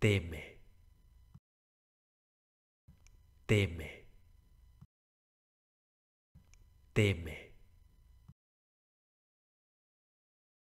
teme, teme, teme.